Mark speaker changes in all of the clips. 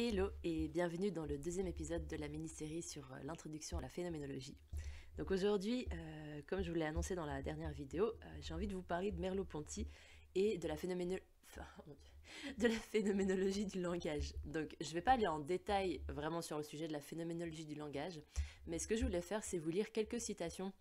Speaker 1: Hello et bienvenue dans le deuxième épisode de la mini-série sur euh, l'introduction à la phénoménologie. Donc aujourd'hui, euh, comme je vous l'ai annoncé dans la dernière vidéo, euh, j'ai envie de vous parler de Merleau-Ponty et de la, de la phénoménologie du langage. Donc je ne vais pas aller en détail vraiment sur le sujet de la phénoménologie du langage, mais ce que je voulais faire, c'est vous lire quelques citations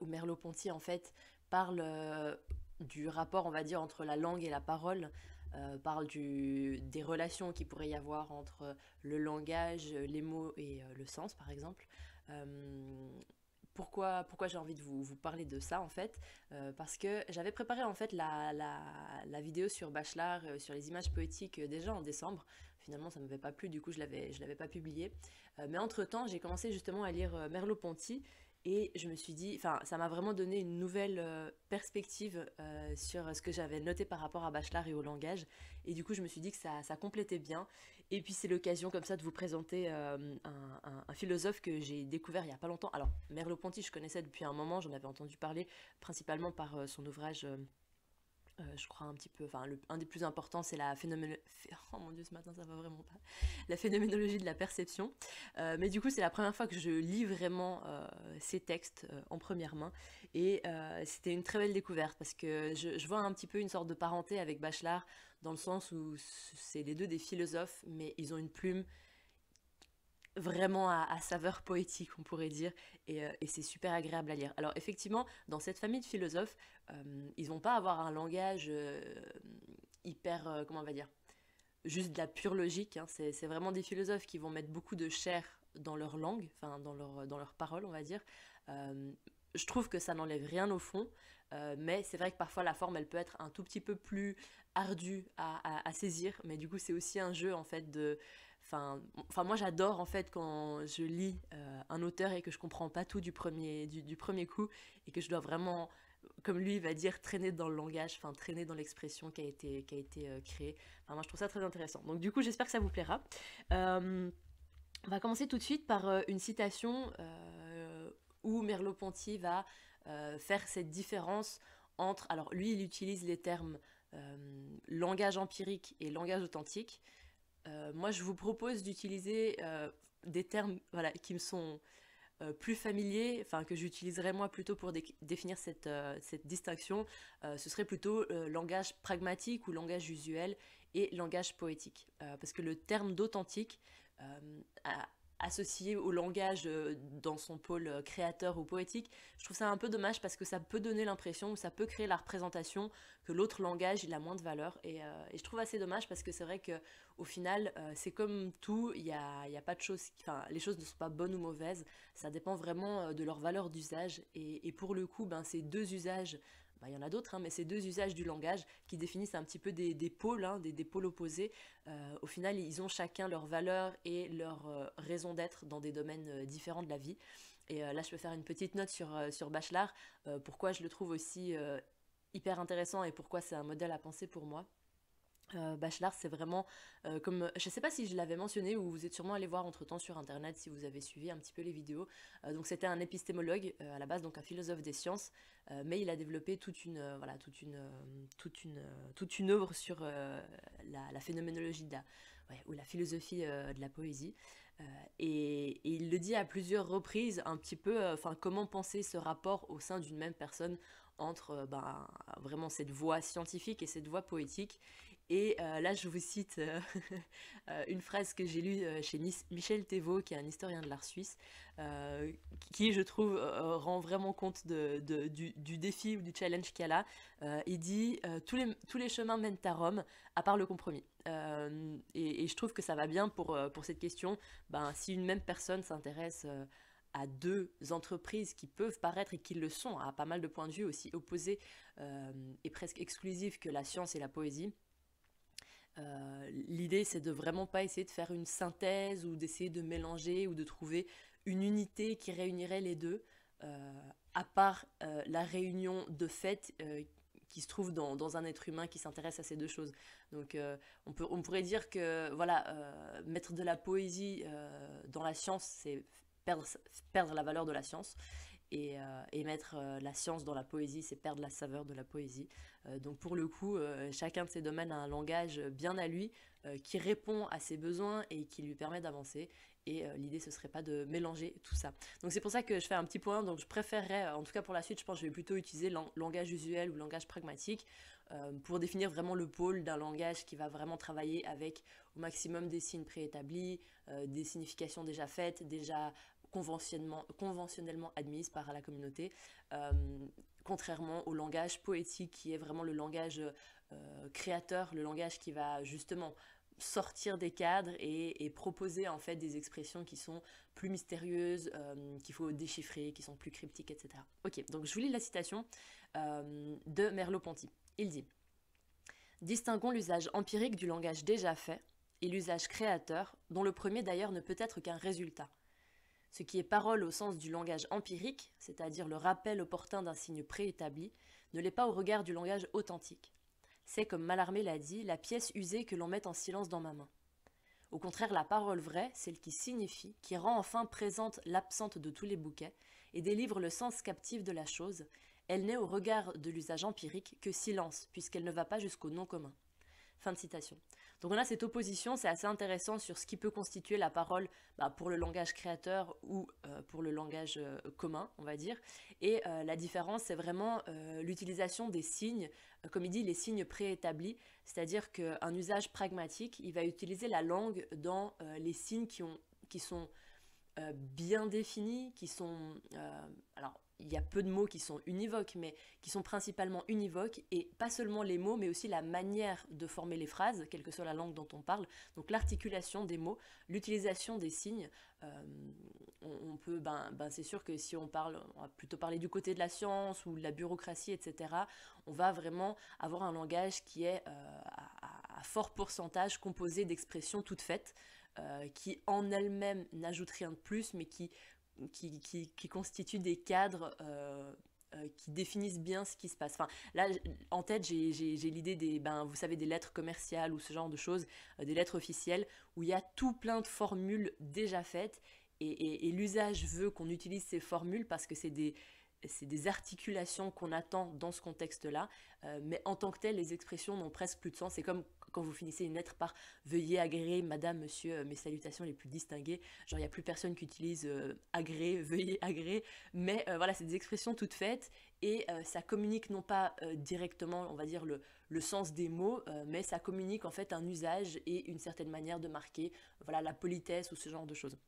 Speaker 1: où Merleau-Ponty en fait parle du rapport, on va dire, entre la langue et la parole euh, parle des relations qu'il pourrait y avoir entre le langage, les mots et euh, le sens, par exemple. Euh, pourquoi, j'ai envie de vous, parler de ça en fait Parce que j'avais préparé en fait la, vidéo sur Bachelard, sur les images poétiques déjà en décembre, finalement ça ne m'avait pas plu, du coup je ne l'avais pas publié. mais entre-temps, j'ai commencé justement à lire Merleau-Ponty et je me suis dit, enfin, ça m'a vraiment donné une nouvelle euh, perspective euh, sur ce que j'avais noté par rapport à Bachelard et au langage. Et du coup, je me suis dit que ça, complétait bien. Et puis, c'est l'occasion comme ça de vous présenter euh, un, philosophe que j'ai découvert il n'y a pas longtemps. Alors, Merleau-Ponty, je connaissais depuis un moment, j'en avais entendu parler principalement par son ouvrage. Euh, je crois un petit peu, enfin un des plus importants c'est la phénoménologie, oh mon dieu ce matin ça va vraiment pas, la phénoménologie de la perception, euh, mais du coup c'est la première fois que je lis vraiment euh, ces textes en première main et c'était une très belle découverte parce que je, je, vois un petit peu une sorte de parenté avec Bachelard dans le sens où c'est les deux des philosophes mais ils ont une plume vraiment à, saveur poétique, on pourrait dire, euh, et, c'est super agréable à lire. Alors effectivement, dans cette famille de philosophes, euh, ils vont pas avoir un langage euh, hyper, comment on va dire, juste de la pure logique. Hein. C'est vraiment des philosophes qui vont mettre beaucoup de chair dans leur langue, enfin dans leur dans leurs paroles, on va dire. je trouve que ça n'enlève rien au fond, mais c'est vrai que parfois la forme, elle peut être un tout petit peu plus ardue à saisir, mais du coup c'est aussi un jeu en fait de Enfin, moi j'adore en fait quand je lis euh, un auteur et que je comprends pas tout du premier, du, premier coup et que je dois vraiment, comme lui va dire, traîner dans le langage, enfin traîner dans l'expression qui a été, qui a été euh, créée. Enfin, moi je trouve ça très intéressant. Donc du coup j'espère que ça vous plaira. Euh, on va commencer tout de suite par une citation où Merleau-Ponty va faire cette différence entre, alors lui il utilise les termes langage empirique et langage authentique. Euh, moi, je vous propose d'utiliser euh, des termes voilà, qui me sont euh, plus familiers, enfin que j'utiliserais moi plutôt pour définir cette, cette distinction. ce serait plutôt langage pragmatique ou langage usuel et langage poétique. parce que le terme d'authentique associé au langage euh, dans son pôle euh, créateur ou poétique, je trouve ça un peu dommage parce que ça peut donner l'impression ou ça peut créer la représentation que l'autre langage il a moins de valeur et, euh, je trouve assez dommage parce que c'est vrai que au final c'est comme tout, il n'y a, y a, pas de choses, enfin les choses ne sont pas bonnes ou mauvaises, ça dépend vraiment de leur valeur d'usage et, et, pour le coup ben, ces deux usages bah, il y en a d'autres, hein, mais ces deux usages du langage qui définissent un petit peu des, pôles, hein, des, pôles opposés, euh, au final, ils ont chacun leur valeur et leur euh, raison d'être dans des domaines euh, différents de la vie. Et là, je peux faire une petite note sur, sur Bachelard, pourquoi je le trouve aussi hyper intéressant et pourquoi c'est un modèle à penser pour moi. Euh, Bachelard, c'est vraiment euh, comme. Je ne sais pas si je l'avais mentionné ou vous êtes sûrement allé voir entre temps sur internet si vous avez suivi un petit peu les vidéos. Euh, donc, c'était un épistémologue à la base, donc un philosophe des sciences, mais il a développé toute une, voilà, toute une, toute une, toute une œuvre sur la, phénoménologie de la, ou la philosophie de la poésie. Et, il le dit à plusieurs reprises, un petit peu, enfin, comment penser ce rapport au sein d'une même personne entre ben, vraiment cette voie scientifique et cette voie poétique. Et euh, là, je vous cite euh, euh, une phrase que j'ai lue chez Michel Thévaux, qui est un historien de l'art suisse, qui, je trouve, rend vraiment compte du, défi ou du challenge qu'il y a là. il dit tous les, chemins mènent à Rome, à part le compromis. Et, je trouve que ça va bien pour, cette question. Ben, si une même personne s'intéresse à deux entreprises qui peuvent paraître et qui le sont à pas mal de points de vue aussi opposés et presque exclusifs que la science et la poésie, euh, l'idée, c'est de vraiment pas essayer de faire une synthèse ou d'essayer de mélanger ou de trouver une unité qui réunirait les deux, euh, à part euh, la réunion de fait qui se trouve dans, un être humain qui s'intéresse à ces deux choses. Donc on, pourrait dire que voilà, mettre de la poésie dans la science, c'est perdre la valeur de la science. Euh, et, mettre euh, la science dans la poésie, c'est perdre la saveur de la poésie. Euh, donc pour le coup, chacun de ces domaines a un langage bien à lui, qui répond à ses besoins et qui lui permet d'avancer. Et l'idée, ce serait pas de mélanger tout ça. Donc c'est pour ça que je fais un petit point. Donc je préférerais, en tout cas pour la suite, je pense que je vais plutôt utiliser le langage usuel ou langage pragmatique pour définir vraiment le pôle d'un langage qui va vraiment travailler avec au maximum des signes préétablis, des significations déjà faites, déjà conventionnellement, conventionnellement admise par la communauté, euh, contrairement au langage poétique qui est vraiment le langage euh, créateur, le langage qui va justement sortir des cadres et, proposer en fait des expressions qui sont plus mystérieuses, euh, qu'il faut déchiffrer, qui sont plus cryptiques, etc. Ok, donc je vous lis la citation de Merleau-Ponty. Il dit Distinguons l'usage empirique du langage déjà fait et l'usage créateur, dont le premier d'ailleurs ne peut être qu'un résultat ce qui est parole au sens du langage empirique, c'est-à-dire le rappel opportun d'un signe préétabli, ne l'est pas au regard du langage authentique. C'est, comme Mallarmé l'a dit, la pièce usée que l'on met en silence dans ma main. Au contraire, la parole vraie, celle qui signifie, qui rend enfin présente l'absente de tous les bouquets, et délivre le sens captif de la chose, elle n'est au regard de l'usage empirique que silence, puisqu'elle ne va pas jusqu'au nom commun. Fin de citation. Donc on a cette opposition, c'est assez intéressant sur ce qui peut constituer la parole bah, pour le langage créateur ou euh, pour le langage euh, commun, on va dire. Et euh, la différence, c'est vraiment l'utilisation des signes, comme il dit, les signes préétablis, c'est-à-dire qu'un usage pragmatique, il va utiliser la langue dans les signes qui, ont, qui sont bien définis, qui sont... alors, il y a peu de mots qui sont univoques, mais qui sont principalement univoques, et pas seulement les mots, mais aussi la manière de former les phrases, quelle que soit la langue dont on parle, donc l'articulation des mots, l'utilisation des signes. Euh, on, peut, ben, ben c'est sûr que si on parle, on va plutôt parler du côté de la science ou de la bureaucratie, etc., on va vraiment avoir un langage qui est euh, à, fort pourcentage composé d'expressions toutes faites, euh, qui en elles-mêmes n'ajoutent rien de plus, mais qui qui, qui, qui, constituent des cadres euh, euh, qui définissent bien ce qui se passe. Enfin, là, en tête, j'ai l'idée des, ben, vous savez, des lettres commerciales ou ce genre de choses, euh, des lettres officielles, où il y a tout plein de formules déjà faites, et, l'usage veut qu'on utilise ces formules parce que c'est des, c'est des articulations qu'on attend dans ce contexte-là, mais en tant que tel, les expressions n'ont presque plus de sens. C'est comme vous finissez une lettre par veuillez agréer madame, monsieur, euh, mes salutations les plus distinguées. Genre, il n'y a plus personne qui utilise euh, agréer, veuillez agréer. Mais euh, voilà, c'est des expressions toutes faites et ça communique non pas directement, on va dire, le, le sens des mots, mais ça communique en fait un usage et une certaine manière de marquer voilà, la politesse ou ce genre de choses.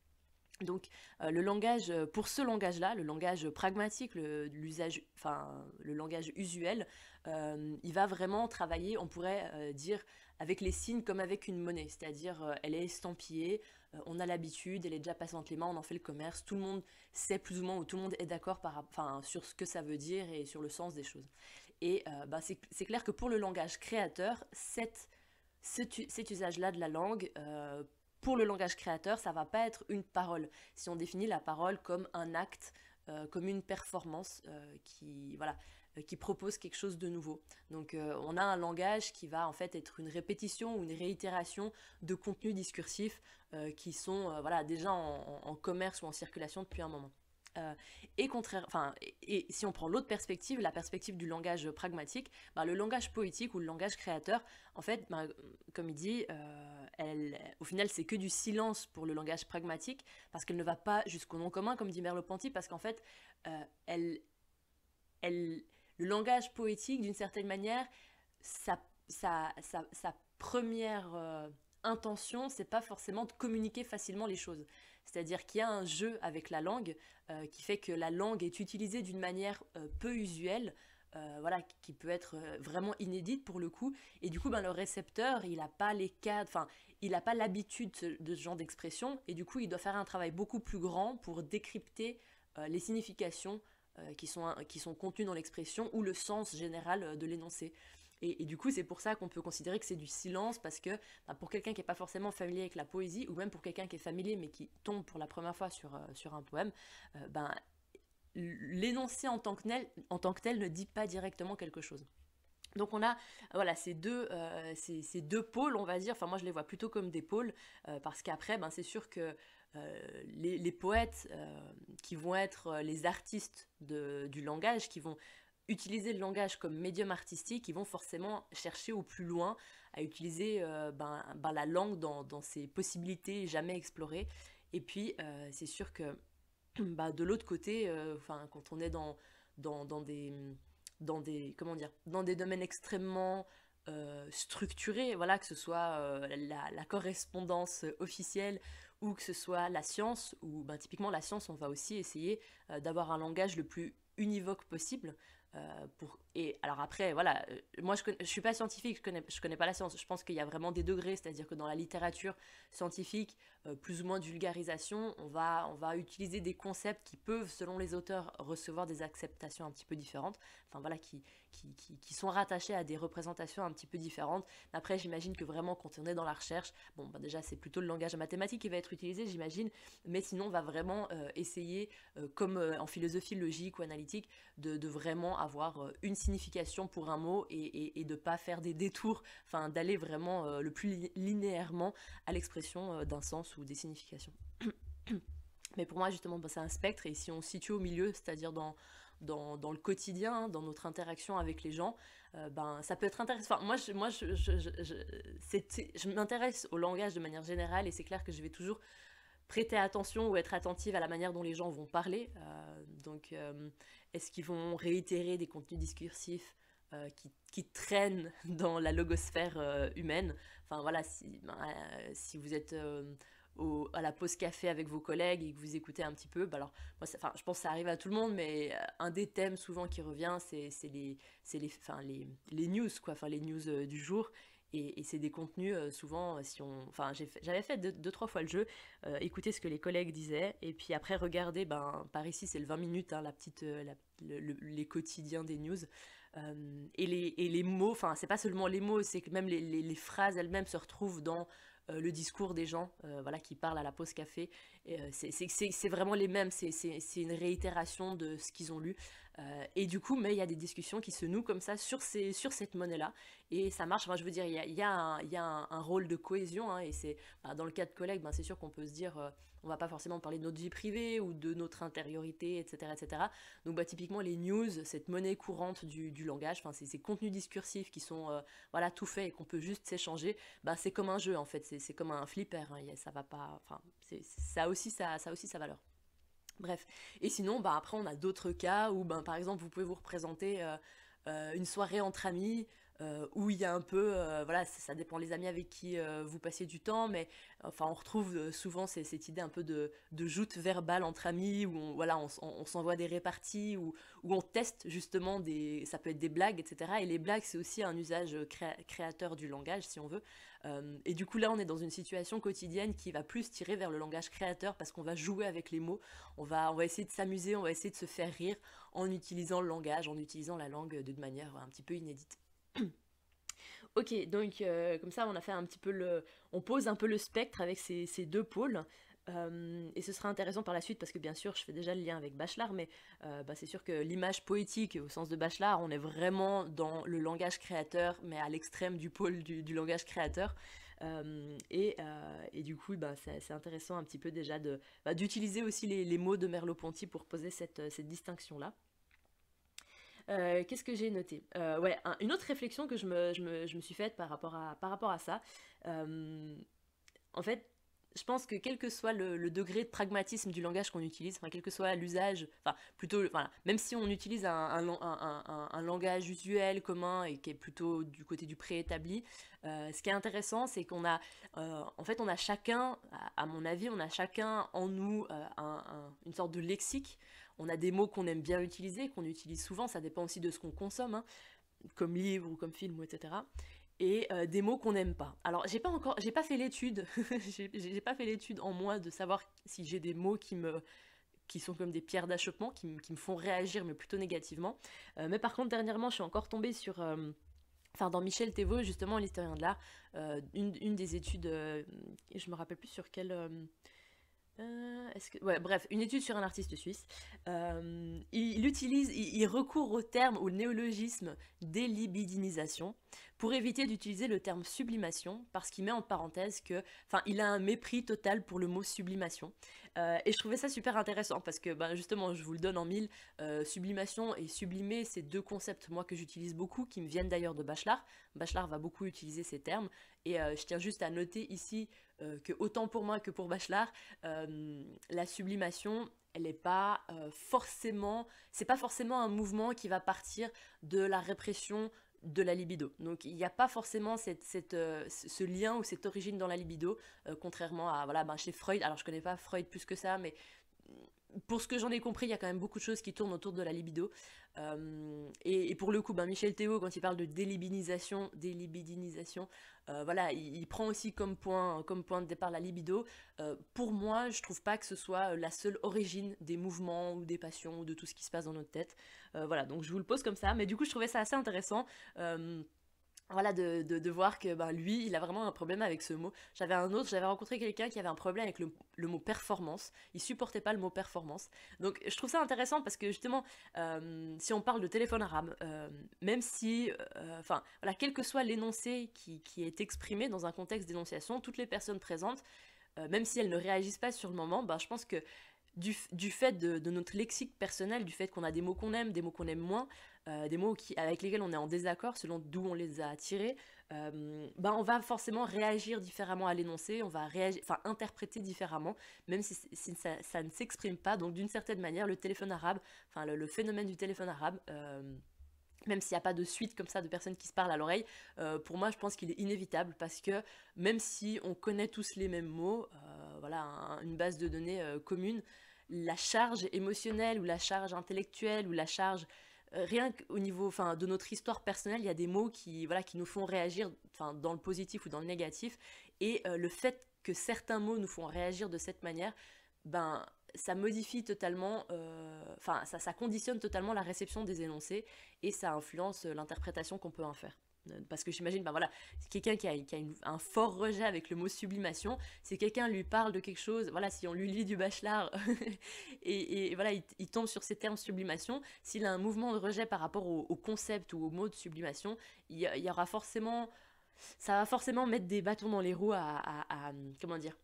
Speaker 1: Donc euh, le langage, euh, pour ce langage-là, le langage pragmatique, le, l'usage, enfin, le langage usuel, euh, il va vraiment travailler, on pourrait dire, avec les signes comme avec une monnaie, c'est-à-dire elle est estampillée, on a l'habitude, elle est déjà passée entre les mains, on en fait le commerce, tout le monde sait plus ou moins, ou tout le monde est d'accord par, enfin, sur ce que ça veut dire et sur le sens des choses. Et ben, c'est, clair que pour le langage créateur, cet, cet usage-là de la langue pour le langage créateur, ça va pas être une parole. Si on définit la parole comme un acte, euh, comme une performance euh, qui, voilà, euh, qui propose quelque chose de nouveau. Donc on a un langage qui va en fait être une répétition ou une réitération de contenus discursifs qui sont voilà, déjà en commerce ou en circulation depuis un moment. Euh, et contraire, et, si on prend l'autre perspective, la perspective du langage pragmatique, bah, le langage poétique ou le langage créateur, en fait, bah, comme il dit, euh, au final, c'est que du silence pour le langage pragmatique parce qu'elle ne va pas jusqu'au nom commun, comme dit Merleau-Ponty, parce qu'en fait, euh, elle, elle, le langage poétique, d'une certaine manière, sa, sa première intention, c'est pas forcément de communiquer facilement les choses c'est-à-dire qu'il y a un jeu avec la langue euh, qui fait que la langue est utilisée d'une manière euh, peu usuelle, euh, voilà, qui peut être vraiment inédite pour le coup, et du coup, ben, le récepteur, il n'a pas les cadres, enfin, il n'a pas l'habitude de ce genre d'expression, et du coup, il doit faire un travail beaucoup plus grand pour décrypter les significations qui, sont, qui sont contenues dans l'expression ou le sens général de l'énoncé. Et, du coup, c'est pour ça qu'on peut considérer que c'est du silence, parce que bah, pour quelqu'un qui n'est pas forcément familier avec la poésie, ou même pour quelqu'un qui est familier mais qui tombe pour la première fois sur, euh, sur un poème, euh, ben, l'énoncé en, tant que tel, en tant que tel ne dit pas directement quelque chose. Donc on a voilà ces deux euh, ces, deux pôles on va dire enfin moi je les vois plutôt comme des pôles parce qu'après ben c'est sûr que les, les, poètes qui vont être les artistes du langage qui vont utiliser le langage comme médium artistique, ils vont forcément chercher au plus loin à utiliser euh, ben, ben, la langue dans, dans, ses possibilités jamais explorées. Et puis, euh, c'est sûr que bah, de l'autre côté, euh, enfin quand on est dans, dans, dans, des, dans, des, comment dire, dans des domaines extrêmement structurés, voilà, que ce soit la, la, correspondance officielle ou que ce soit la science, ou ben, typiquement la science, on va aussi essayer d'avoir un langage le plus univoque possible. Euh, pour et alors après, voilà, euh, moi je ne suis pas scientifique, je connais, je connais pas la science. Je pense qu'il y a vraiment des degrés, c'est-à-dire que dans la littérature scientifique, euh, plus ou moins de vulgarisation, on va, on va utiliser des concepts qui peuvent, selon les auteurs, recevoir des acceptations un petit peu différentes, enfin voilà, qui, qui, sont rattachés à des représentations un petit peu différentes. Après, j'imagine que vraiment, quand on est dans la recherche, bon, bah, déjà, c'est plutôt le langage mathématique qui va être utilisé, j'imagine, mais sinon, on va vraiment euh, essayer, comme en philosophie logique ou analytique, de, de vraiment avoir une signification pour un mot et, de ne de pas faire des détours, enfin d'aller vraiment euh, le plus linéairement à l'expression euh, d'un sens ou des significations. Mais pour moi, justement, bah, c'est un spectre, et si on se situe au milieu, c'est-à-dire dans, dans, le quotidien, hein, dans notre interaction avec les gens, euh, ben, ça peut être intéressant. moi, moi, je m'intéresse au langage de manière générale, et c'est clair que je vais toujours prêter attention ou être attentive à la manière dont les gens vont parler. Euh, donc, euh, est-ce qu'ils vont réitérer des contenus discursifs euh, qui, traînent dans la logosphère humaine. Enfin voilà, si, ben, vous êtes à la pause café avec vos collègues et que vous écoutez un petit peu, ben alors, moi, je pense que ça arrive à tout le monde, mais un des thèmes souvent qui revient, c'est les, les, les, news, quoi, enfin les news du jour, et, c'est des contenus, euh, souvent, euh, si on... Enfin, j'avais fait deux, trois fois le jeu, euh, écouter ce que les collègues disaient, et puis après regarder, ben, par ici, c'est le 20 minutes, hein, la petite, les quotidiens des news. et, les, et, les, mots, enfin, c'est pas seulement les mots, c'est que même les, les, phrases elles-mêmes se retrouvent dans le discours des gens voilà, qui parlent à la pause café. c'est vraiment les mêmes, c'est une réitération de ce qu'ils ont lu. Euh, et du coup, mais il y a des discussions qui se nouent comme ça sur, ces, sur cette monnaie-là. Et ça marche. je veux dire, il y a, y a, un, y a un, rôle de cohésion. Hein, et c'est bah, dans le cas de collègues, ben, c'est sûr qu'on peut se dire, euh, on va pas forcément parler de notre vie privée ou de notre intériorité, etc. etc. Donc, bah, typiquement, les news, cette monnaie courante du, langage, c'est ces contenus discursifs qui sont euh, voilà, tout faits et qu'on peut juste s'échanger, bah, c'est comme un jeu en fait. C'est comme un flipper. Ça hein. a, ça va pas. Enfin, ça, aussi, ça, aussi sa valeur. Bref. Et sinon, bah, après, on a d'autres cas où, ben, par exemple, vous pouvez vous représenter euh, euh, une soirée entre amis euh, où il y a un peu, voilà, ça, dépend les amis avec qui vous passez du temps, mais enfin, on retrouve souvent cette idée un peu de, joute verbale entre amis où on, voilà, on, s'envoie des réparties, où, on teste justement des, ça peut être des blagues, etc. Et les blagues, c'est aussi un usage créateur du langage, si on veut, euh, et du coup, là, on est dans une situation quotidienne qui va plus tirer vers le langage créateur parce qu'on va jouer avec les mots, on va, on va essayer de s'amuser, on va essayer de se faire rire en utilisant le langage, en utilisant la langue de manière un petit peu inédite. Ok, donc euh, comme ça on a fait un petit peu le, on pose un peu le spectre avec ces deux pôles. Euh, et ce sera intéressant par la suite parce que bien sûr je fais déjà le lien avec Bachelard, mais euh, bah, c'est sûr que l'image poétique au sens de Bachelard, on est vraiment dans le langage créateur, mais à l'extrême du pôle du, langage créateur. Euh, et, du coup, bah, c'est intéressant un petit peu déjà bah, d'utiliser aussi les, mots de Merleau-Ponty pour poser cette, distinction-là. qu'est-ce que j'ai noté Ouais, une autre réflexion que je me, suis faite par rapport à, par rapport à ça. en fait, je pense que quel que soit le, degré de pragmatisme du langage qu'on utilise, enfin, quel que soit l'usage, enfin, plutôt, même si on utilise un, langage usuel, commun, et qui est plutôt du côté du préétabli, euh, ce qui est intéressant, c'est qu'on a, euh, en fait, on a chacun, à, mon avis, on a chacun en nous euh, une sorte de lexique, on a des mots qu'on aime bien utiliser, qu'on utilise souvent, ça dépend aussi de ce qu'on consomme, hein, comme livre ou comme film, etc et euh, des mots qu'on n'aime pas. Alors j'ai pas encore, j'ai pas fait l'étude, j'ai pas fait l'étude en moi de savoir si j'ai des mots qui me qui sont comme des pierres d'achoppement, qui, me font réagir, mais plutôt négativement. Euh, mais par contre, dernièrement, je suis encore tombée sur... Euh, dans Michel Thévaux, justement, l'historien de l'art, une, une, des études, je me rappelle plus sur quelle euh, ce ouais, bref, une étude sur un artiste suisse. Euh, il, utilise, il, recourt au terme, au néologisme délibidinisation pour éviter d'utiliser le terme sublimation parce qu'il met en parenthèse que, enfin, il a un mépris total pour le mot sublimation. Euh, et je trouvais ça super intéressant parce que, ben, justement, je vous le donne en mille, sublimation et sublimer, c'est deux concepts moi que j'utilise beaucoup, qui me viennent d'ailleurs de Bachelard. Bachelard va beaucoup utiliser ces termes et je tiens juste à noter ici euh, que autant pour moi que pour Bachelard, euh, la sublimation, elle n'est pas euh, forcément, c'est pas forcément un mouvement qui va partir de la répression de la libido. Donc il n'y a pas forcément cette, ce lien ou cette origine dans la libido, contrairement à voilà, ben, chez Freud. Alors je connais pas Freud plus que ça, mais pour ce que j'en ai compris, il y a quand même beaucoup de choses qui tournent autour de la libido. Euh, et, pour le coup, ben, Michel Théo, quand il parle de délibinisation, délibidinisation, euh, voilà, il, prend aussi comme point, comme point de départ la libido. Euh, pour moi, je trouve pas que ce soit la seule origine des mouvements ou des passions ou de tout ce qui se passe dans notre tête. voilà, donc je vous le pose comme ça. Mais du coup, je trouvais ça assez intéressant voilà, de, voir que ben, lui, il a vraiment un problème avec ce mot. J'avais un autre, j'avais rencontré quelqu'un qui avait un problème avec le, mot performance. Il supportait pas le mot performance. Donc je trouve ça intéressant parce que justement, euh, si on parle de téléphone arabe, euh, même si, euh, enfin, voilà, quel que soit l'énoncé qui, est exprimé dans un contexte d'énonciation, toutes les personnes présentes, même si elles ne réagissent pas sur le moment, ben, je pense que du, fait de, notre lexique personnel, du fait qu'on a des mots qu'on aime, des mots qu'on aime moins, euh, des mots qui, avec lesquels on est en désaccord selon d'où on les a tirés, euh, ben, on va forcément réagir différemment à l'énoncé, on va enfin interpréter différemment, même si, ça, ne s'exprime pas. Donc d'une certaine manière, le téléphone arabe, enfin le, phénomène du téléphone arabe, euh, même s'il n'y a pas de suite comme ça de personnes qui se parlent à l'oreille, euh, pour moi je pense qu'il est inévitable parce que même si on connaît tous les mêmes mots, euh, voilà, une base de données euh, commune, la charge émotionnelle ou la charge intellectuelle ou la charge rien qu'au niveau enfin, de notre histoire personnelle, il y a des mots qui, voilà, qui nous font réagir enfin, dans le positif ou dans le négatif. Et le fait que certains mots nous font réagir de cette manière, ben, ça modifie totalement, euh, enfin, ça, conditionne totalement la réception des énoncés et ça influence euh, l'interprétation qu'on peut en faire. Euh, parce que j'imagine, ben voilà, quelqu'un qui a, un fort rejet avec le mot sublimation, si quelqu'un lui parle de quelque chose, voilà, si on lui lit du bachelard, et, voilà, il, tombe sur ces termes sublimation, s'il a un mouvement de rejet par rapport au, concept ou au mot de sublimation, il y, aura forcément, ça va forcément mettre des bâtons dans les roues à comment dire,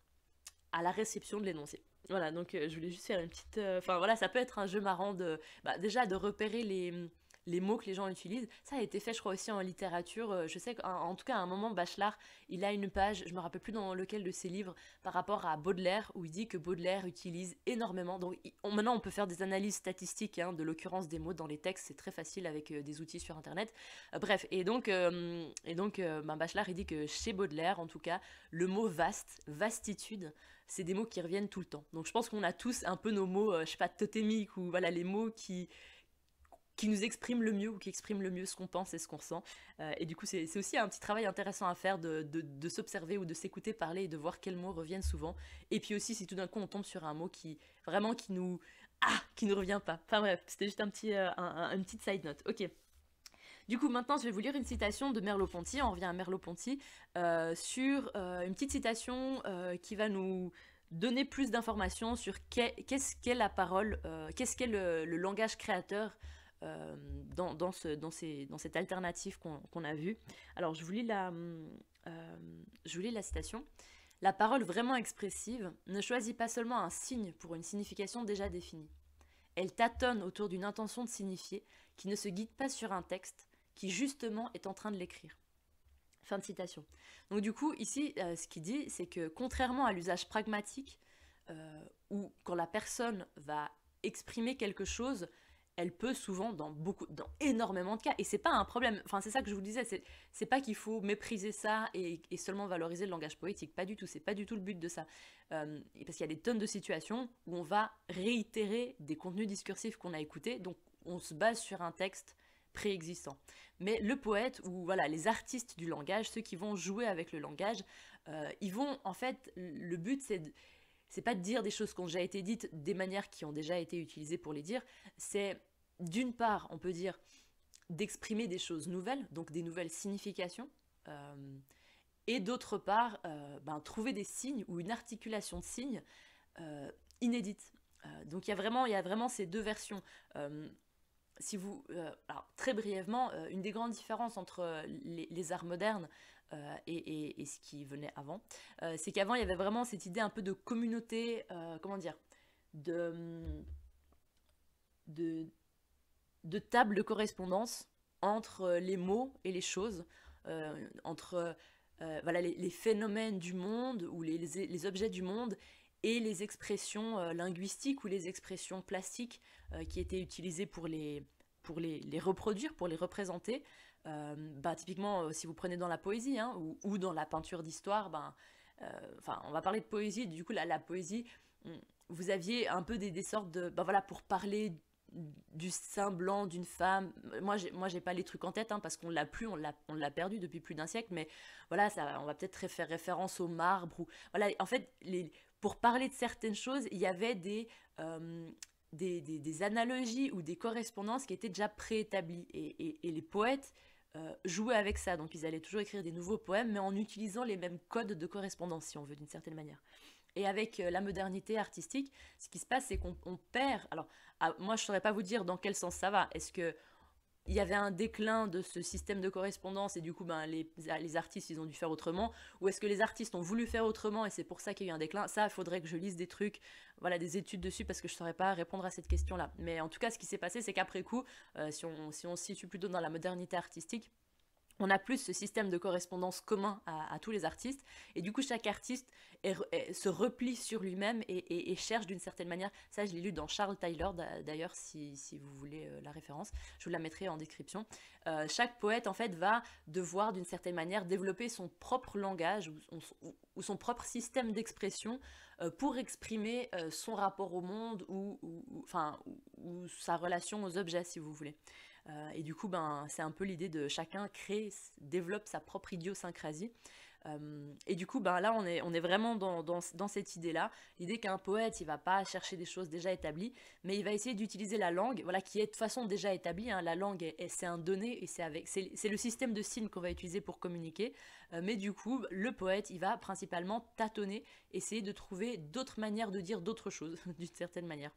Speaker 1: à la réception de l'énoncé. Voilà, donc euh, je voulais juste faire une petite... Euh, enfin voilà, ça peut être un jeu marrant de... Bah, déjà de repérer les, mots que les gens utilisent. Ça a été fait, je crois, aussi en littérature. Euh, je sais qu'en tout cas, à un moment, Bachelard, il a une page, je me rappelle plus dans lequel de ses livres, par rapport à Baudelaire, où il dit que Baudelaire utilise énormément. Donc maintenant, on peut faire des analyses statistiques hein, de l'occurrence des mots dans les textes. C'est très facile avec des outils sur Internet. bref, et donc, et donc ben, Bachelard, il dit que chez Baudelaire, en tout cas, le mot vaste, vastitude, c'est des mots qui reviennent tout le temps. Donc je pense qu'on a tous un peu nos mots, euh, je sais pas, totémiques, ou voilà, les mots qui, qui nous expriment le mieux ou qui expriment le mieux ce qu'on pense et ce qu'on ressent. Euh, et du coup, c'est aussi un petit travail intéressant à faire de, de, s'observer ou de s'écouter parler et de voir quels mots reviennent souvent. Et puis aussi, si tout d'un coup on tombe sur un mot qui vraiment qui nous ah qui ne revient pas. Enfin bref, c'était juste un petit euh, un, une petite side note. Ok. Du coup, maintenant, je vais vous lire une citation de Merleau-Ponty. On revient à Merleau-Ponty euh, sur euh, une petite citation euh, qui va nous donner plus d'informations sur qu'est-ce qu'est la parole, qu'est-ce qu'est le, langage créateur dans, cette alternative qu'on a vue. Alors, je vous lis la, je vous lis la citation. La parole vraiment expressive ne choisit pas seulement un signe pour une signification déjà définie. Elle tâtonne autour d'une intention de signifier qui ne se guide pas sur un texte, qui justement est en train de l'écrire. Fin de citation. Donc du coup, ici, euh, ce qu'il dit, c'est que contrairement à l'usage pragmatique, euh, où quand la personne va exprimer quelque chose, elle peut souvent dans beaucoup, dans énormément de cas, et c'est pas un problème. Enfin, c'est ça que je vous disais, c'est pas qu'il faut mépriser ça et, seulement valoriser le langage poétique, pas du tout. C'est pas du tout le but de ça, euh, parce qu'il y a des tonnes de situations où on va réitérer des contenus discursifs qu'on a écoutés, donc on se base sur un texte préexistant, Mais le poète ou voilà les artistes du langage, ceux qui vont jouer avec le langage, euh, ils vont en fait, le but c'est c'est pas de dire des choses qui ont déjà été dites des manières qui ont déjà été utilisées pour les dire, c'est d'une part, on peut dire, d'exprimer des choses nouvelles, donc des nouvelles significations, euh, et d'autre part, euh, ben, trouver des signes ou une articulation de signes euh, inédite. donc il y, a vraiment ces deux versions si vous, euh, très brièvement, euh, une des grandes différences entre euh, les, arts modernes et, ce qui venait avant, c'est qu'avant il y avait vraiment cette idée un peu de communauté, comment dire, de, hum, de, table de correspondance entre les mots et les choses, entre voilà, les, phénomènes du monde ou les objets du monde et les expressions euh, linguistiques ou les expressions plastiques euh, qui étaient utilisées pour les, pour les, les reproduire, pour les représenter. Euh, bah, typiquement, si vous prenez dans la poésie hein, ou, ou, dans la peinture d'histoire, ben, enfin, on va parler de poésie, du coup, la poésie, vous aviez un peu des, des sortes de... Ben voilà, pour parler du sein blanc d'une femme. Moi, je moi, j'ai pas les trucs en tête hein, parce qu'on l'a plus, on l'a, on l'a perdu depuis plus d'un siècle. Mais voilà, ça, on va peut-être faire référence au marbre ou voilà. En fait, les, pour parler de certaines choses, il y avait euh, des, des, analogies ou des correspondances qui étaient déjà préétablies. Et, les poètes euh, jouaient avec ça. Donc ils allaient toujours écrire des nouveaux poèmes, mais en utilisant les mêmes codes de correspondance, si on veut, d'une certaine manière. Et avec euh, la modernité artistique, ce qui se passe, c'est qu'on perd. Alors, ah, moi, je ne saurais pas vous dire dans quel sens ça va. Est-ce que il y avait un déclin de ce système de correspondance et du coup ben, les, artistes ils ont dû faire autrement ou est-ce que les artistes ont voulu faire autrement et c'est pour ça qu'il y a eu un déclin ça il faudrait que je lise des trucs voilà des études dessus parce que je saurais pas répondre à cette question là mais en tout cas ce qui s'est passé c'est qu'après coup euh, si, on, si on se situe plutôt dans la modernité artistique on a plus ce système de correspondance commun à, tous les artistes, et du coup chaque artiste se replie sur lui-même et, cherche d'une certaine manière, ça je l'ai lu dans Charles Tyler d'ailleurs si, vous voulez euh, la référence, je vous la mettrai en description, euh, chaque poète en fait va devoir d'une certaine manière développer son propre langage ou, son propre système d'expression euh, pour exprimer son rapport au monde enfin, ou sa relation aux objets si vous voulez. Euh, et du coup, ben, c'est un peu l'idée de chacun créer, développe sa propre idiosyncrasie. Euh, et du coup, ben, là, on est, on est vraiment dans, cette idée-là. L'idée qu'un poète, il va pas chercher des choses déjà établies, mais il va essayer d'utiliser la langue, voilà, qui est de façon déjà établie. Hein. La langue, c'est un donné et c'est avec, c'est le système de signes qu'on va utiliser pour communiquer. Euh, mais du coup, le poète, il va principalement tâtonner, essayer de trouver d'autres manières de dire d'autres choses, d'une certaine manière.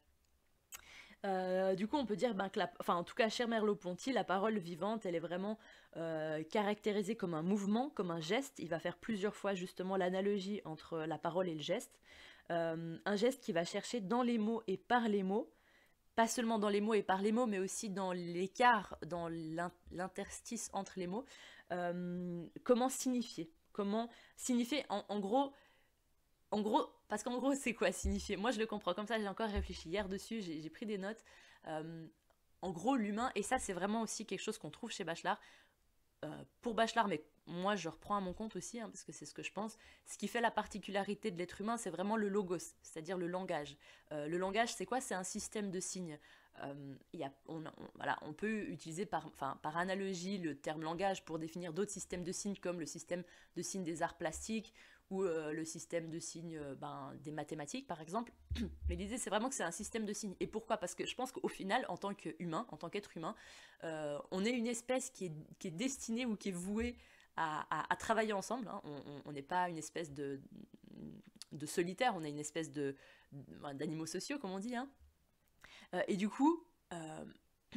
Speaker 1: Euh, du coup, on peut dire ben, que, en tout cas, cher Merleau-Ponty, la parole vivante, elle est vraiment euh, caractérisée comme un mouvement, comme un geste. Il va faire plusieurs fois justement l'analogie entre la parole et le geste. Euh, un geste qui va chercher dans les mots et par les mots, pas seulement dans les mots et par les mots, mais aussi dans l'écart, dans l'interstice entre les mots, comment signifier Comment signifier en gros en gros, parce qu'en gros, c'est quoi signifier Moi, je le comprends comme ça, j'ai encore réfléchi hier dessus, j'ai pris des notes. Euh, en gros, l'humain, et ça, c'est vraiment aussi quelque chose qu'on trouve chez Bachelard, euh, pour Bachelard, mais moi, je reprends à mon compte aussi, hein, parce que c'est ce que je pense. Ce qui fait la particularité de l'être humain, c'est vraiment le logos, c'est-à-dire le langage. Euh, le langage, c'est quoi C'est un système de signes. on, voilà, on, peut utiliser par, analogie le terme langage pour définir d'autres systèmes de signes comme le système de signes des arts plastiques, ou euh, le système de signes euh, ben, des mathématiques, par exemple. Mais l'idée, c'est vraiment que c'est un système de signes. Et pourquoi Parce que je pense qu'au final, en tant qu'humain, en tant qu'être humain, euh, on est une espèce qui est, destinée ou qui est vouée à, travailler ensemble. Hein. On n'est pas une espèce de, de solitaire, on est une espèce de ben, d'animaux sociaux, comme on dit. Hein. et du coup,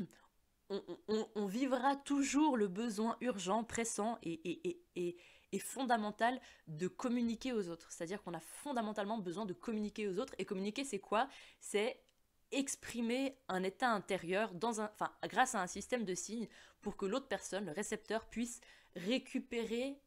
Speaker 1: on, vivra toujours le besoin urgent, pressant et est fondamental de communiquer aux autres. C'est-à-dire qu'on a fondamentalement besoin de communiquer aux autres. Et communiquer, c'est quoi C'est exprimer un état intérieur dans un, enfin, grâce à un système de signes pour que l'autre personne, le récepteur, puisse récupérer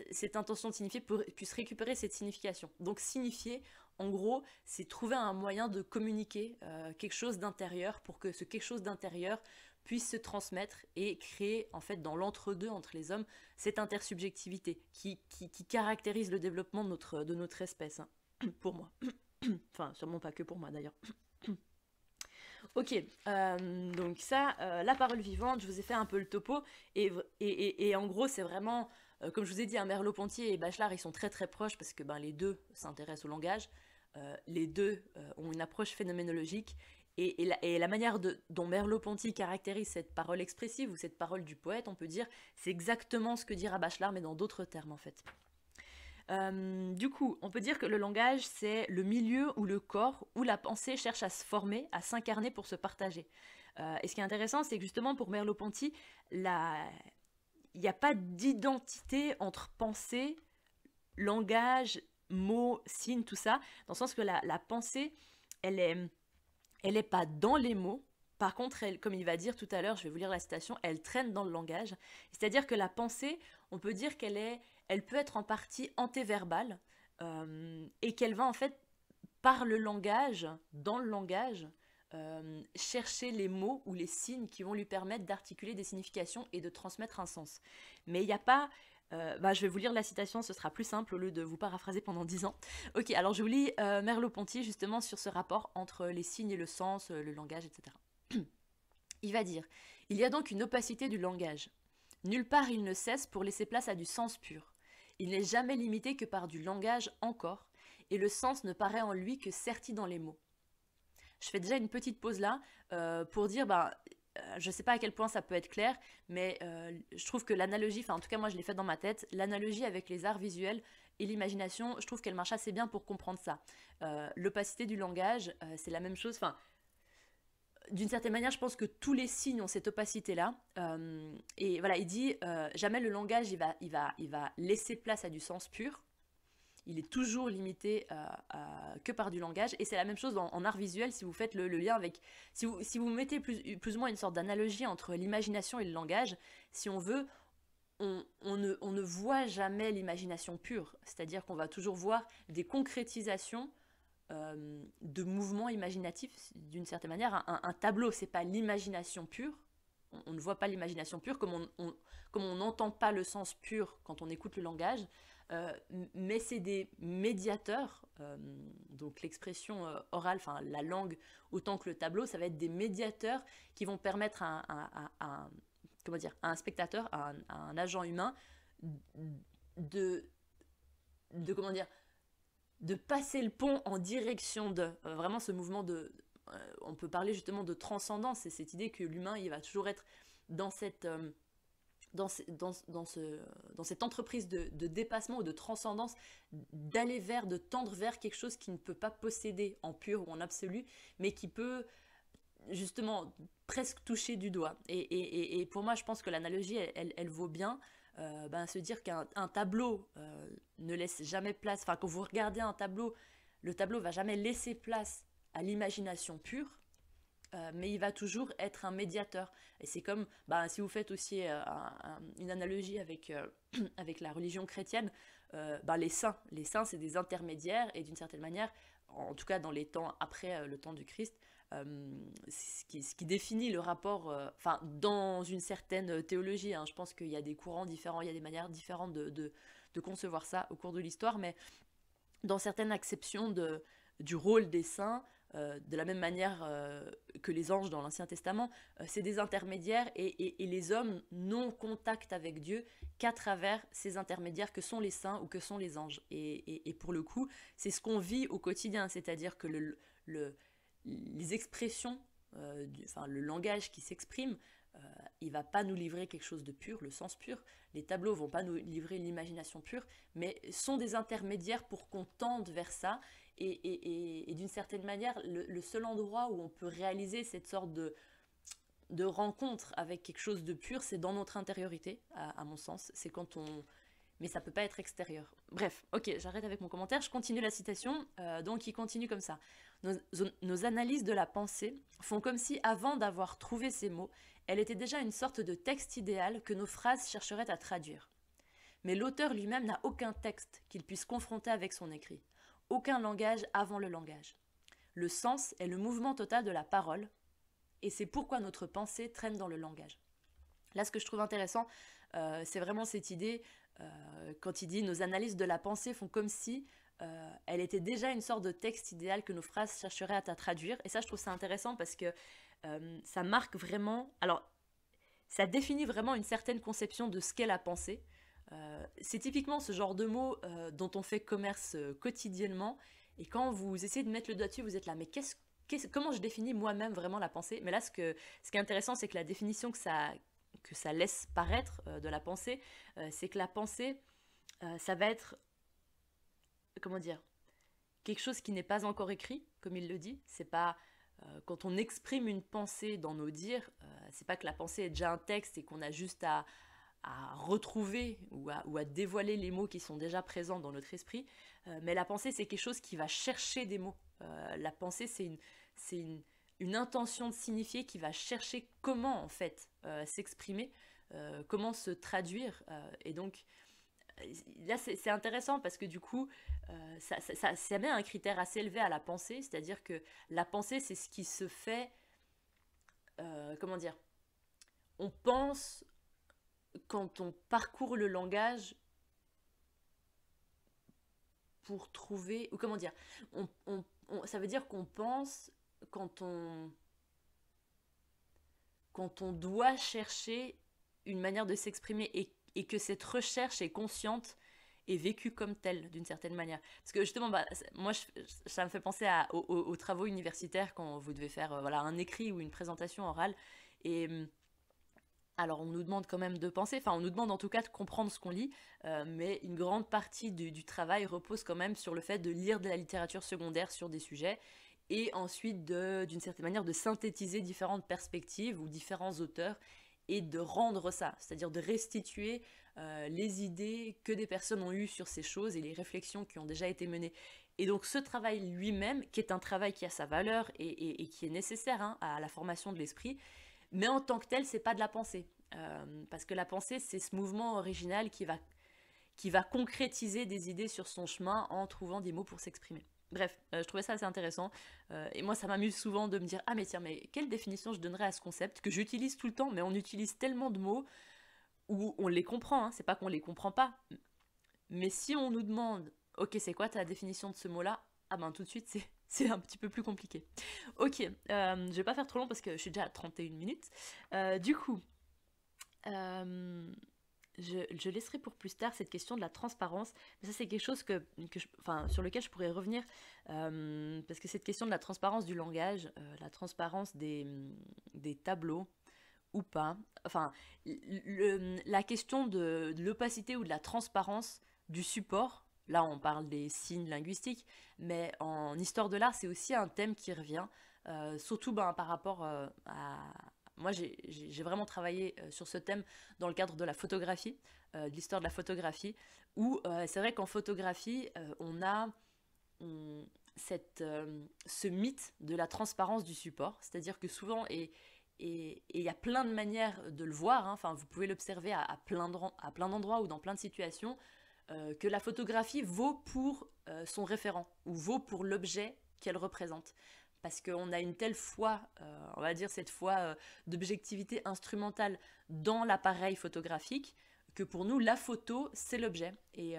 Speaker 1: euh, cette intention de signifier, puisse récupérer cette signification. Donc signifier, en gros, c'est trouver un moyen de communiquer euh, quelque chose d'intérieur pour que ce quelque chose d'intérieur puisse se transmettre et créer en fait dans l'entre-deux entre les hommes cette intersubjectivité qui, qui, caractérise le développement de notre, de notre espèce, hein, pour moi. enfin, sûrement pas que pour moi d'ailleurs. Ok, euh, donc ça, euh, la parole vivante, je vous ai fait un peu le topo, et, et, en gros, c'est vraiment, euh, comme je vous ai dit, un hein, Merleau-Pontier et Bachelard, ils sont très très proches parce que ben, les deux s'intéressent au langage, les deux ont une approche phénoménologique, et, la, manière de, dont Merleau-Ponty caractérise cette parole expressive ou cette parole du poète, on peut dire, c'est exactement ce que dit Bachelard, mais dans d'autres termes en fait. Euh, du coup, on peut dire que le langage, c'est le milieu où le corps, où la pensée cherche à se former, à s'incarner pour se partager. Euh, et ce qui est intéressant, c'est que justement pour Merleau-Ponty, il n'y a pas d'identité entre pensée, langage, mots, signes, tout ça, dans le sens que la, la pensée, elle est elle n'est pas dans les mots. Par contre, elle, comme il va dire tout à l'heure, je vais vous lire la citation, elle traîne dans le langage. C'est-à-dire que la pensée, on peut dire qu'elle est, elle peut être en partie antéverbale euh, et qu'elle va en fait par le langage, dans le langage, euh, chercher les mots ou les signes qui vont lui permettre d'articuler des significations et de transmettre un sens. Mais il n'y a pas euh, bah, je vais vous lire la citation, ce sera plus simple au lieu de vous paraphraser pendant dix ans. Ok, alors je vous lis euh, Merleau-Ponty justement sur ce rapport entre les signes et le sens, euh, le langage, etc. il va dire Il y a donc une opacité du langage. Nulle part il ne cesse pour laisser place à du sens pur. Il n'est jamais limité que par du langage encore, et le sens ne paraît en lui que certi dans les mots. Je fais déjà une petite pause là pour dire, bah, euh, je sais pas à quel point ça peut être clair, mais euh, je trouve que l'analogie, enfin en tout cas moi je l'ai faite dans ma tête, l'analogie avec les arts visuels et l'imagination, je trouve qu'elle marche assez bien pour comprendre ça. Euh, l'opacité du langage, c'est la même chose, enfin d'une certaine manière, je pense que tous les signes ont cette opacité-là. et voilà, il dit jamais le langage, il va, il va, il va laisser place à du sens pur il est toujours limité que par du langage. Et c'est la même chose en, art visuel si vous faites le, lien avec. Si vous, si vous mettez plus, plus, ou moins une sorte d'analogie entre l'imagination et le langage, si on veut. On, ne, on ne, voit jamais l'imagination pure, c'est-à-dire qu'on va toujours voir des concrétisations euh, de mouvements imaginatifs, d'une certaine manière. Un, tableau, c'est pas l'imagination pure, on, on, ne voit pas l'imagination pure, comme on n'entend pas le sens pur quand on écoute le langage, euh, mais c'est des médiateurs, euh, donc l'expression euh, orale, enfin la langue autant que le tableau, ça va être des médiateurs qui vont permettre à, à, à comment dire, un spectateur, à un, agent humain, de, de comment dire, de passer le pont en direction de vraiment ce mouvement de on peut parler justement de transcendance et cette idée que l'humain il va toujours être dans cette dans, cette entreprise de, dépassement ou de transcendance, d'aller vers, de tendre vers quelque chose qui ne peut pas posséder en pur ou en absolu, mais qui peut justement presque toucher du doigt. Et, pour moi, je pense que l'analogie, elle, vaut bien. Euh, ben, se dire qu'un tableau euh, ne laisse jamais place, enfin quand vous regardez un tableau, le tableau va jamais laisser place à l'imagination pure, euh, mais il va toujours être un médiateur. Et c'est comme, bah, si vous faites aussi euh, une analogie avec, euh, avec la religion chrétienne, bah, les saints, les saints, c'est des intermédiaires, et d'une certaine manière, en tout cas dans les temps après le temps du Christ, ce qui, définit le rapport, enfin, dans une certaine théologie, hein. je pense qu'il y a des courants différents, il y a des manières différentes de, de concevoir ça au cours de l'histoire, mais dans certaines acceptions de, du rôle des saints, euh, de la même manière euh, que les anges dans l'Ancien Testament, euh, c'est des intermédiaires et, les hommes n'ont contact avec Dieu qu'à travers ces intermédiaires que sont les saints ou que sont les anges. Et, pour le coup, c'est ce qu'on vit au quotidien, c'est-à-dire que les expressions, le langage qui s'exprime euh, il va pas nous livrer quelque chose de pur, le sens pur. Les tableaux vont pas nous livrer l'imagination pure, mais sont des intermédiaires pour qu'on tende vers ça. Et, d'une certaine manière, le, seul endroit où on peut réaliser cette sorte de, rencontre avec quelque chose de pur, c'est dans notre intériorité, à, mon sens. C'est quand on, mais ça peut pas être extérieur. Bref, ok, j'arrête avec mon commentaire, je continue la citation, euh, donc il continue comme ça. nos, analyses de la pensée font comme si, avant d'avoir trouvé ces mots, elle était déjà une sorte de texte idéal que nos phrases chercheraient à traduire. Mais l'auteur lui-même n'a aucun texte qu'il puisse confronter avec son écrit, aucun langage avant le langage. Le sens est le mouvement total de la parole, et c'est pourquoi notre pensée traîne dans le langage. Là, ce que je trouve intéressant, euh, c'est vraiment cette idée, euh, quand il dit nos analyses de la pensée font comme si euh, elle était déjà une sorte de texte idéal que nos phrases chercheraient à, traduire. Et ça, je trouve ça intéressant parce que euh, ça marque vraiment. Alors, ça définit vraiment une certaine conception de ce qu'est la pensée. Euh, c'est typiquement ce genre de mots dont on fait commerce quotidiennement. Et quand vous essayez de mettre le doigt dessus, vous êtes là, mais comment je définis moi-même vraiment la pensée Mais là, ce, qui est intéressant, c'est que la définition que ça, que ça laisse paraître de la pensée, c'est que la pensée, ça va être comment dire, quelque chose qui n'est pas encore écrit, comme il le dit. C'est pas euh, quand on exprime une pensée dans nos dires, euh, c'est pas que la pensée est déjà un texte et qu'on a juste à, à retrouver ou à, ou à, dévoiler les mots qui sont déjà présents dans notre esprit, euh, mais la pensée c'est quelque chose qui va chercher des mots. la pensée c'est une, c'est une, une, intention de signifier qui va chercher comment en fait s'exprimer, comment se traduire, et donc là c'est intéressant parce que du coup euh, ça, met un critère assez élevé à la pensée, c'est-à-dire que la pensée, c'est ce qui se fait, euh, comment dire, on pense quand on parcourt le langage pour trouver, ou comment dire, ça veut dire qu'on pense quand on, quand on doit chercher une manière de s'exprimer et, que cette recherche est consciente est vécu comme tel d'une certaine manière. Parce que justement, bah, moi, ça me fait penser aux, travaux universitaires quand vous devez faire euh, voilà, un écrit ou une présentation orale. Et hum, alors on nous demande quand même de penser, enfin on nous demande en tout cas de comprendre ce qu'on lit, euh, mais une grande partie du, du travail repose quand même sur le fait de lire de la littérature secondaire sur des sujets et ensuite d'une certaine manière de synthétiser différentes perspectives ou différents auteurs et de rendre ça, c'est-à-dire de restituer euh, les idées que des personnes ont eues sur ces choses et les réflexions qui ont déjà été menées. Et donc ce travail lui-même, qui est un travail qui a sa valeur et, qui est nécessaire hein, à la formation de l'esprit, mais en tant que tel, c'est pas de la pensée. Euh, parce que la pensée, c'est ce mouvement original qui va, qui va concrétiser des idées sur son chemin en trouvant des mots pour s'exprimer. Bref, euh, je trouvais ça assez intéressant. et moi, ça m'amuse souvent de me dire Ah, mais tiens, mais quelle définition je donnerais à ce concept que j'utilise tout le temps, mais on utilise tellement de mots où on les comprend, hein, c'est pas qu'on les comprend pas. Mais si on nous demande, ok, c'est quoi ta définition de ce mot-là Ah ben tout de suite, c'est un petit peu plus compliqué. Ok, euh, je vais pas faire trop long parce que je suis déjà à 31 minutes. Euh, du coup, euh, je, laisserai pour plus tard cette question de la transparence. Mais ça, c'est quelque chose que, enfin, sur lequel je pourrais revenir parce que cette question de la transparence du langage, la transparence des tableaux, ou pas. Enfin, la question de, l'opacité ou de la transparence du support, là on parle des signes linguistiques, mais en histoire de l'art, c'est aussi un thème qui revient, euh, surtout ben, par rapport euh, à... Moi, j'ai vraiment travaillé euh, sur ce thème dans le cadre de la photographie, de l'histoire de la photographie, où c'est vrai qu'en photographie, on a... cette, ce mythe de la transparence du support. C'est-à-dire que souvent, et, et il y a plein de manières de le voir, hein. enfin, vous pouvez l'observer à, à, plein d'endroits ou dans plein de situations, euh, que la photographie vaut pour euh, son référent ou vaut pour l'objet qu'elle représente. Parce qu'on a une telle foi, euh, on va dire cette foi d'objectivité instrumentale dans l'appareil photographique, que pour nous, la photo, c'est l'objet. Et,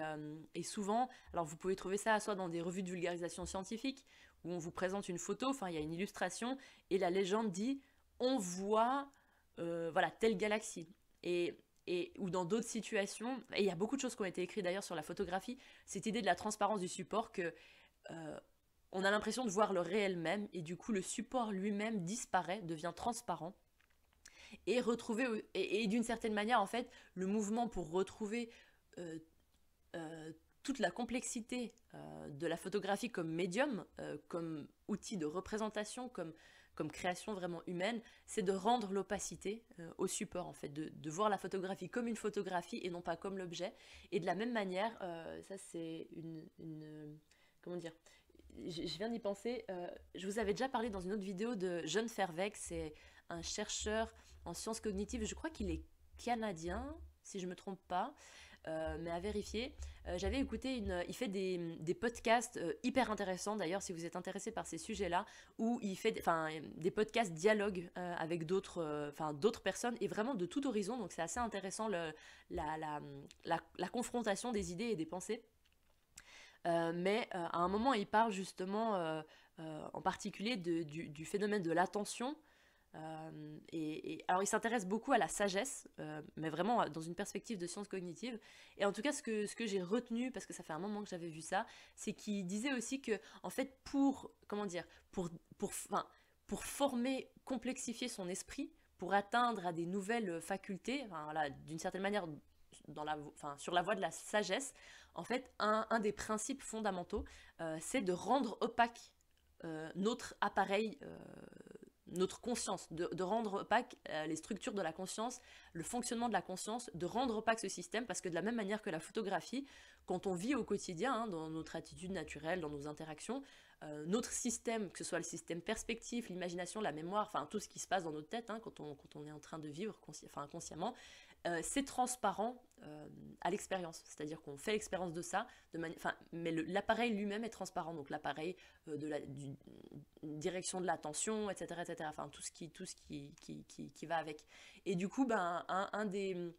Speaker 1: souvent, alors vous pouvez trouver ça soit dans des revues de vulgarisation scientifique, où on vous présente une photo, enfin il y a une illustration, et la légende dit on voit euh, voilà, telle galaxie. Et, et, ou dans d'autres situations, et il y a beaucoup de choses qui ont été écrites d'ailleurs sur la photographie, cette idée de la transparence du support que euh, on a l'impression de voir le réel même, et du coup le support lui-même disparaît, devient transparent, et retrouver, et, d'une certaine manière en fait, le mouvement pour retrouver euh, toute la complexité de la photographie comme médium, comme outil de représentation, comme comme création vraiment humaine, c'est de rendre l'opacité euh, au support, en fait, de, voir la photographie comme une photographie et non pas comme l'objet. Et de la même manière, euh, ça c'est une, Comment dire je, viens d'y penser. Euh, je vous avais déjà parlé dans une autre vidéo de John Fervec, c'est un chercheur en sciences cognitives, je crois qu'il est canadien, si je me trompe pas, euh, mais à vérifier. Euh, j'avais écouté une. Il fait des, des podcasts euh, hyper intéressants d'ailleurs si vous êtes intéressé par ces sujets-là, où il fait des, des podcasts dialogue avec d'autres, personnes et vraiment de tout horizon. Donc c'est assez intéressant la, la, la, confrontation des idées et des pensées. mais à un moment, il parle justement en particulier du, du, phénomène de l'attention euh, et, alors, il s'intéresse beaucoup à la sagesse, euh, mais vraiment euh, dans une perspective de science cognitive Et en tout cas, ce que, ce que j'ai retenu, parce que ça fait un moment que j'avais vu ça, c'est qu'il disait aussi que, en fait, pour, comment dire, pour, pour, enfin, pour former, complexifier son esprit, pour atteindre à des nouvelles facultés, enfin, voilà, d'une certaine manière, dans la, enfin, sur la voie de la sagesse, en fait, un, un des principes fondamentaux, c'est de rendre opaque notre appareil notre conscience, de, rendre opaque euh, les structures de la conscience, le fonctionnement de la conscience, de rendre opaque ce système, parce que de la même manière que la photographie, quand on vit au quotidien, hein, dans notre attitude naturelle, dans nos interactions, euh, notre système, que ce soit le système perspective, l'imagination, la mémoire, enfin tout ce qui se passe dans notre tête hein, quand, on, quand on est en train de vivre inconsciemment, enfin, euh, c'est transparent euh, à l'expérience. C'est-à-dire qu'on fait l'expérience de ça, de mais l'appareil lui-même est transparent. Donc l'appareil euh, de la direction de l'attention, etc., etc. Enfin, tout ce, qui, tout ce qui, qui, qui, va avec. Et du coup, ben, un, des...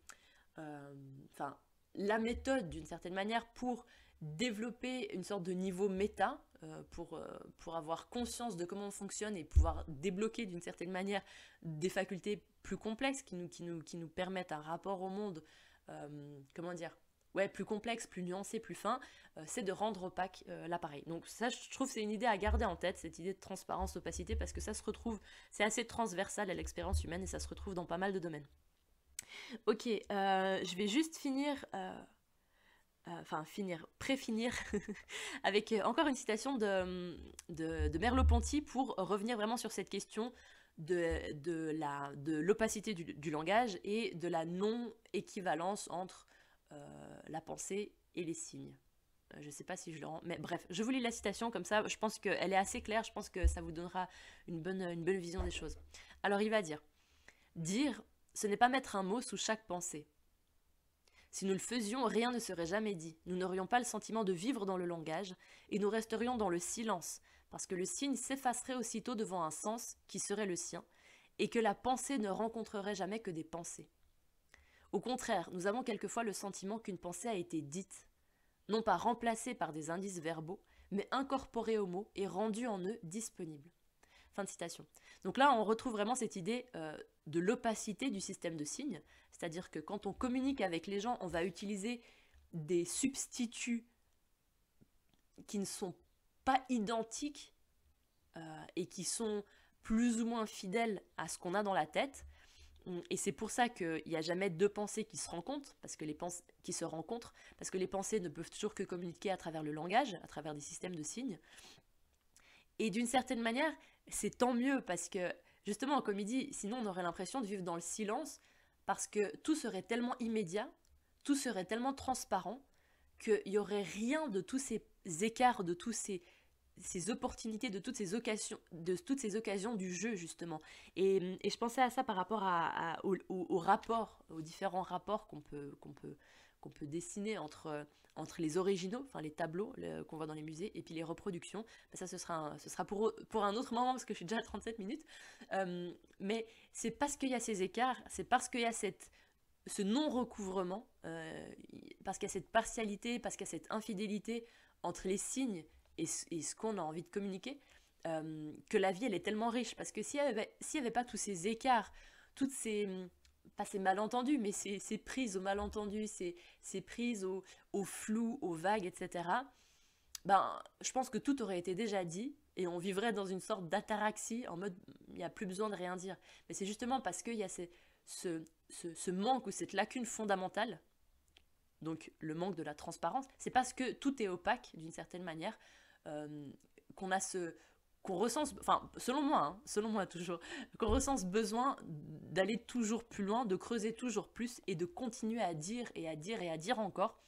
Speaker 1: Enfin, la méthode, d'une certaine manière, pour développer une sorte de niveau méta, pour, pour avoir conscience de comment on fonctionne et pouvoir débloquer d'une certaine manière des facultés plus complexes, qui nous, qui nous, qui nous permettent un rapport au monde, euh, comment dire, ouais, plus complexe, plus nuancé, plus fin, euh, c'est de rendre opaque euh, l'appareil. Donc ça, je trouve, c'est une idée à garder en tête, cette idée de transparence, opacité, parce que ça se retrouve, c'est assez transversal à l'expérience humaine et ça se retrouve dans pas mal de domaines. Ok, je vais juste finir, enfin finir, préfinir, avec encore une citation de, de, de Merleau-Ponty pour revenir vraiment sur cette question de, l'opacité du, langage et de la non-équivalence entre euh, la pensée et les signes. Euh, je ne sais pas si je le rends, mais bref, je vous lis la citation comme ça, je pense qu'elle est assez claire, je pense que ça vous donnera une bonne vision des choses. Alors il va dire, dire, ce n'est pas mettre un mot sous chaque pensée. Si nous le faisions, rien ne serait jamais dit, nous n'aurions pas le sentiment de vivre dans le langage, et nous resterions dans le silence, parce que le signe s'effacerait aussitôt devant un sens qui serait le sien, et que la pensée ne rencontrerait jamais que des pensées. Au contraire, nous avons quelquefois le sentiment qu'une pensée a été dite, non pas remplacée par des indices verbaux, mais incorporée aux mots et rendue en eux disponible. Fin de citation. Donc là, on retrouve vraiment cette idée euh, de l'opacité du système de signes, c'est-à-dire que quand on communique avec les gens, on va utiliser des substituts qui ne sont pas identiques euh, et qui sont plus ou moins fidèles à ce qu'on a dans la tête. Hum, et c'est pour ça qu'il n'y a jamais deux pensées qui se rencontrent, parce que les pensées qui se rencontrent, parce que les pensées ne peuvent toujours que communiquer à travers le langage, à travers des systèmes de signes. Et d'une certaine manière, c'est tant mieux parce que justement, comme il dit, sinon on aurait l'impression de vivre dans le silence, parce que tout serait tellement immédiat, tout serait tellement transparent qu'il n'y aurait rien de tous ces écarts, de tous ces ces opportunités, de toutes ces occasions, de toutes ces occasions du jeu justement. Et, et je pensais à ça par rapport à, à, au, rapport, aux différents rapports qu'on peut, qu'on peut, qu'on peut dessiner entre, entre les originaux, enfin les tableaux qu'on voit dans les musées, et puis les reproductions. Bah, ça, ce sera, ce sera pour, pour un autre moment, parce que je suis déjà à 37 minutes. Euh, mais c'est parce qu'il y a ces écarts, c'est parce qu'il y a cette, ce non-recouvrement, euh, parce qu'il y a cette partialité, parce qu'il y a cette infidélité entre les signes et, ce qu'on a envie de communiquer, euh, que la vie, elle est tellement riche. Parce que s'il n'y avait, avait, pas tous ces écarts, toutes ces... pas ces malentendus, mais ces, ces prises aux malentendus, ces, prises au, au, flou, aux vagues, etc., ben, je pense que tout aurait été déjà dit et on vivrait dans une sorte d'ataraxie en mode il n'y a plus besoin de rien dire. Mais c'est justement parce qu'il y a ce, ce, ce, manque ou cette lacune fondamentale, donc le manque de la transparence, c'est parce que tout est opaque d'une certaine manière euh, qu'on a ce qu'on ressent, enfin selon moi, hein, selon moi toujours, qu'on ressent ce besoin d'aller toujours plus loin, de creuser toujours plus et de continuer à dire et à dire et à dire encore.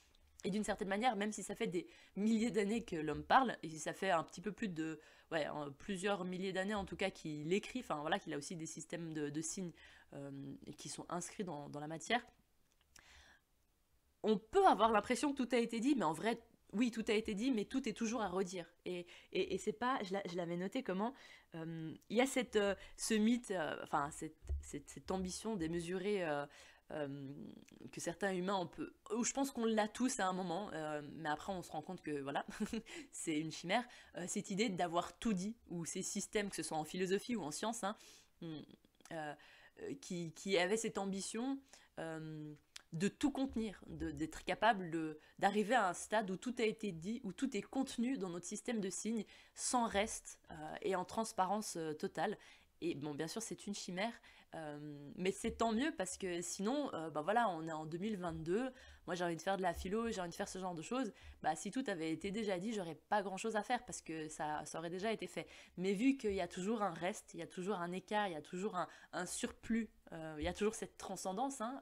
Speaker 1: Et d'une certaine manière, même si ça fait des milliers d'années que l'homme parle, et si ça fait un petit peu plus de, ouais, plusieurs milliers d'années en tout cas qu'il écrit, enfin voilà, qu'il a aussi des systèmes de, signes euh, qui sont inscrits dans la matière, on peut avoir l'impression que tout a été dit, mais en vrai, oui, tout a été dit, mais tout est toujours à redire. Et, c'est pas, je l'avais noté comment, euh, il y a cette, euh, ce mythe, euh, enfin, cette, ambition démesurée que certains humains, ont peut, je pense qu'on l'a tous à un moment, mais après on se rend compte que voilà, c'est une chimère, cette idée d'avoir tout dit, ou ces systèmes, que ce soit en philosophie ou en science, hein, hum, qui, qui avaient cette ambition de tout contenir, d'être capable d'arriver à un stade où tout a été dit, où tout est contenu dans notre système de signes, sans reste euh, et en transparence euh, totale. Et bon, bien sûr, c'est une chimère, euh, mais c'est tant mieux parce que sinon, ben voilà, on est en 2022. Moi, j'ai envie de faire de la philo, j'ai envie de faire ce genre de choses. Bah, si tout avait été déjà dit, j'aurais pas grand chose à faire parce que ça, ça aurait déjà été fait. Mais vu qu'il y a toujours un reste, il y a toujours un écart, il y a toujours un, surplus, euh, il y a toujours cette transcendance hein,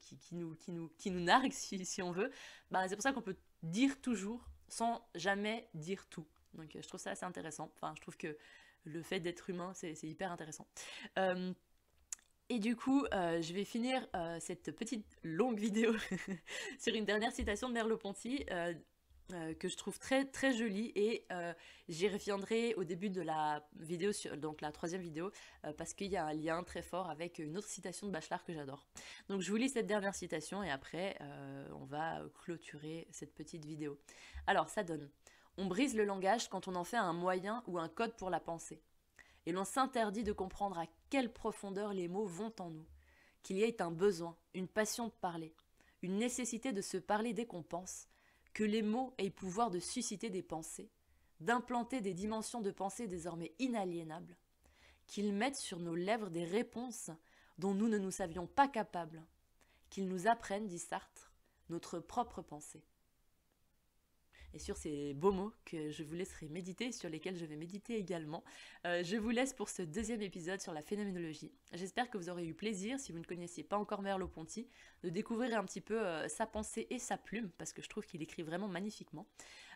Speaker 1: qui, qui, nous, qui, nous, qui nous nargue si, si on veut, bah, c'est pour ça qu'on peut dire toujours sans jamais dire tout. Donc, je trouve ça assez intéressant. Enfin, je trouve que le fait d'être humain, c'est hyper intéressant. Euh, et du coup, euh, je vais finir euh, cette petite longue vidéo sur une dernière citation de Merleau-Ponty euh, que je trouve très très jolie et j'y reviendrai au début de la vidéo, donc la troisième vidéo, parce qu'il y a un lien très fort avec une autre citation de Bachelard que j'adore. Donc je vous lis cette dernière citation et après on va clôturer cette petite vidéo. Alors ça donne « On brise le langage quand on en fait un moyen ou un code pour la pensée » et l'on s'interdit de comprendre à quelle profondeur les mots vont en nous, qu'il y ait un besoin, une passion de parler, une nécessité de se parler dès qu'on pense, que les mots aient pouvoir de susciter des pensées, d'implanter des dimensions de pensée désormais inaliénables, qu'ils mettent sur nos lèvres des réponses dont nous ne nous savions pas capables, qu'ils nous apprennent, dit Sartre, notre propre pensée et sur ces beaux mots que je vous laisserai méditer, sur lesquels je vais méditer également. Euh, je vous laisse pour ce deuxième épisode sur la phénoménologie. J'espère que vous aurez eu plaisir, si vous ne connaissiez pas encore Merleau-Ponty, de découvrir un petit peu euh, sa pensée et sa plume, parce que je trouve qu'il écrit vraiment magnifiquement.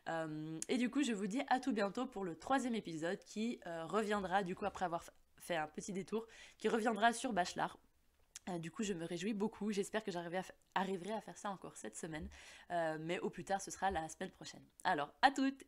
Speaker 1: Euh, et du coup, je vous dis à tout bientôt pour le troisième épisode qui reviendra, du coup, après avoir fait un petit détour, qui reviendra sur Bachelard euh, du coup, je me réjouis beaucoup. J'espère que j'arriverai à, faire ça encore cette semaine. Euh, mais au plus tard, ce sera la semaine prochaine. Alors, à toutes